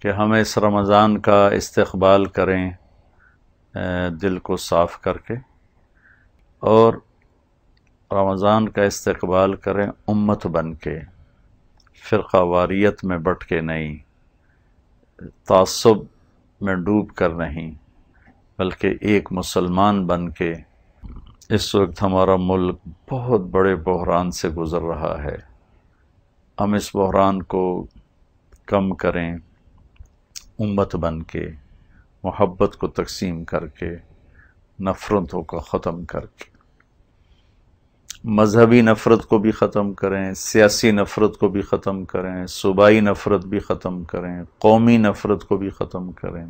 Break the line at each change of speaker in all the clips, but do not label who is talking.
کہ ہم اس رمضان کا استقبال کریں دل کو صاف کر کے اور رمضان کا استقبال کریں امت بن کے فرقہ واریت میں بٹ کے نہیں تعصب میں ڈوب کر نہیں بلکہ ایک مسلمان بن کے اس وقت ہمارا ملک بہت بڑے بحران سے گزر رہا ہے ہم اس بحران کو کم کریں امت بن کے محبت کو تقسیم کر کے نفرتوں کو ختم کر کے مذہبی نفرت کو بھی ختم کریں سیاسی نفرت کو بھی ختم کریں صوبائی نفرت بھی ختم کریں قومی نفرت کو بھی ختم کریں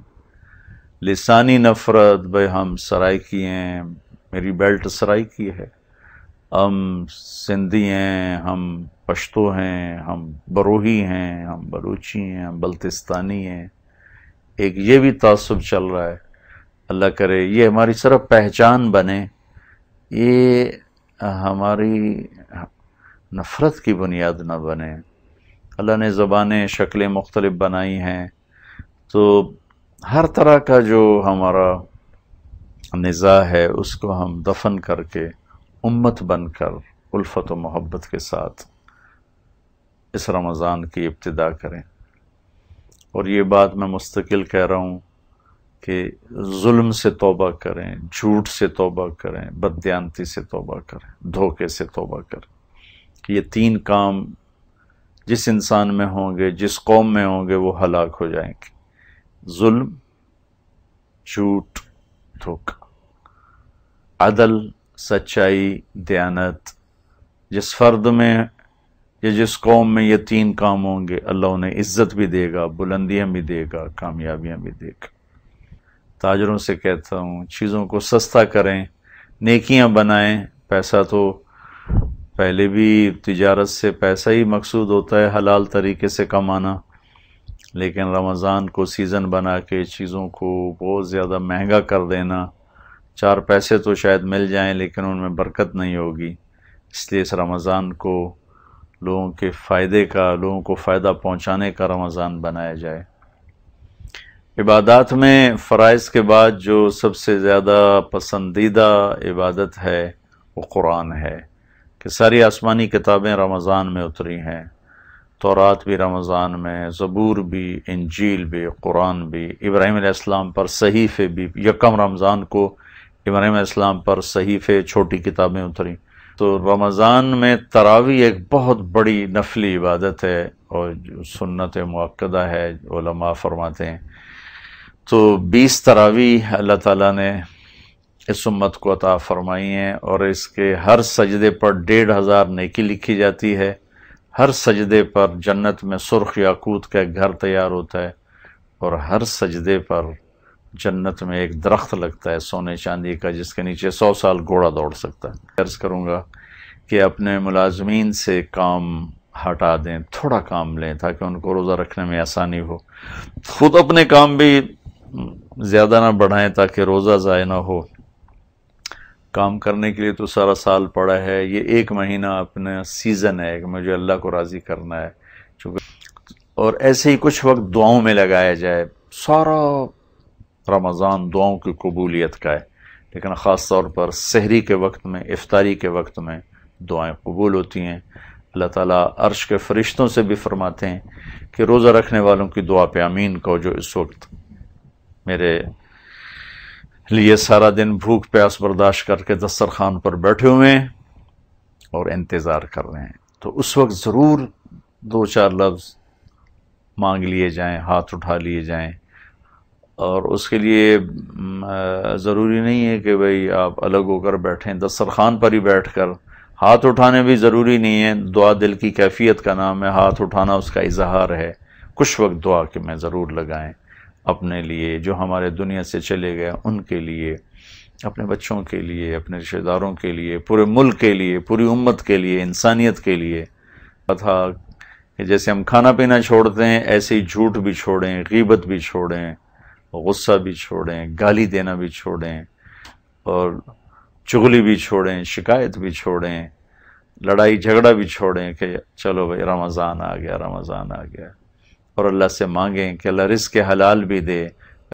لسانی نفرت بھائی ہم کی ہیں میری بیلٹ کی ہے ہم سندھی ہیں ہم پشتو ہیں ہم بروہی ہیں ہم بلوچی ہیں ہم بلتستانی ہیں ایک یہ بھی تعصب چل رہا ہے اللہ کرے یہ ہماری صرف پہچان بنے یہ ہماری نفرت کی بنیاد نہ بنے اللہ نے زبانیں شکلیں مختلف بنائی ہیں تو ہر طرح کا جو ہمارا نظا ہے اس کو ہم دفن کر کے امت بن کر الفت و محبت کے ساتھ اس رمضان کی ابتدا کریں اور یہ بات میں مستقل کہہ رہا ہوں کہ ظلم سے توبہ کریں جھوٹ سے توبہ کریں بدیانتی سے توبہ کریں دھوکے سے توبہ کریں کہ یہ تین کام جس انسان میں ہوں گے جس قوم میں ہوں گے وہ ہلاک ہو جائیں گے ظلم جھوٹ دھوکا عدل سچائی دیانت جس فرد میں یا جس قوم میں یہ تین کام ہوں گے اللہ انہیں عزت بھی دے گا بلندیاں بھی دے گا کامیابیاں بھی دے گا تاجروں سے کہتا ہوں چیزوں کو سستا کریں نیکیاں بنائیں پیسہ تو پہلے بھی تجارت سے پیسہ ہی مقصود ہوتا ہے حلال طریقے سے کمانا لیکن رمضان کو سیزن بنا کے چیزوں کو بہت زیادہ مہنگا کر دینا چار پیسے تو شاید مل جائیں لیکن ان میں برکت نہیں ہوگی اس لیے اس رمضان کو لوگوں کے فائدے کا لوگوں کو فائدہ پہنچانے کا رمضان بنایا جائے عبادات میں فرائض کے بعد جو سب سے زیادہ پسندیدہ عبادت ہے وہ قرآن ہے کہ ساری آسمانی کتابیں رمضان میں اتری ہیں تورات بھی رمضان میں زبور بھی انجیل بھی قرآن بھی ابراہیم علیہ السلام پر صحیفے بھی یکم رمضان کو ابراہیم علیہ السلام پر صحیفے چھوٹی کتابیں اتریں تو رمضان میں تراوی ایک بہت بڑی نفلی عبادت ہے اور جو سنت مقدہ ہے علماء فرماتے ہیں تو بیس تراوی اللہ تعالیٰ نے اس امت کو عطا فرمائی ہیں اور اس کے ہر سجدے پر ڈیڑھ ہزار نیکی لکھی جاتی ہے ہر سجدے پر جنت میں سرخ یاقوت کا ایک گھر تیار ہوتا ہے اور ہر سجدے پر جنت میں ایک درخت لگتا ہے سونے چاندی کا جس کے نیچے سو سال گھوڑا دوڑ سکتا ہے عرض کروں گا کہ اپنے ملازمین سے کام ہٹا دیں تھوڑا کام لیں تاکہ ان کو روزہ رکھنے میں آسانی ہو خود اپنے کام بھی زیادہ نہ بڑھائیں تاکہ روزہ ضائع نہ ہو کام کرنے کے لیے تو سارا سال پڑا ہے یہ ایک مہینہ اپنا سیزن ہے کہ مجھے اللہ کو راضی کرنا ہے چونکہ اور ایسے ہی کچھ وقت دعاؤں میں لگایا جائے سارا رمضان دعاؤں کی قبولیت کا ہے لیکن خاص طور پر سحری کے وقت میں افطاری کے وقت میں دعائیں قبول ہوتی ہیں اللہ تعالیٰ عرش کے فرشتوں سے بھی فرماتے ہیں کہ روزہ رکھنے والوں کی دعا پہ امین کو جو اس وقت میرے لیے سارا دن بھوک پیاس برداشت کر کے دسترخوان پر بیٹھے ہوئے ہیں اور انتظار کر رہے ہیں تو اس وقت ضرور دو چار لفظ مانگ لیے جائیں ہاتھ اٹھا لیے جائیں اور اس کے لیے ضروری نہیں ہے کہ بھئی آپ الگ ہو کر بیٹھیں دسترخوان پر ہی بیٹھ کر ہاتھ اٹھانے بھی ضروری نہیں ہے دعا دل کی کیفیت کا نام ہے ہاتھ اٹھانا اس کا اظہار ہے کچھ وقت دعا کہ میں ضرور لگائیں اپنے لیے جو ہمارے دنیا سے چلے گئے ان کے لیے اپنے بچوں کے لیے اپنے رشتہ داروں کے لیے پورے ملک کے لیے پوری امت کے لیے انسانیت کے لیے پتہ کہ جیسے ہم کھانا پینا چھوڑتے ہیں ایسے ہی جھوٹ بھی چھوڑیں غیبت بھی چھوڑیں غصہ بھی چھوڑیں گالی دینا بھی چھوڑیں اور چغلی بھی چھوڑیں شکایت بھی چھوڑیں لڑائی جھگڑا بھی چھوڑیں کہ چلو بھائی رمضان آ گیا رمضان آ گیا اور اللہ سے مانگیں کہ اللہ رزق کے حلال بھی دے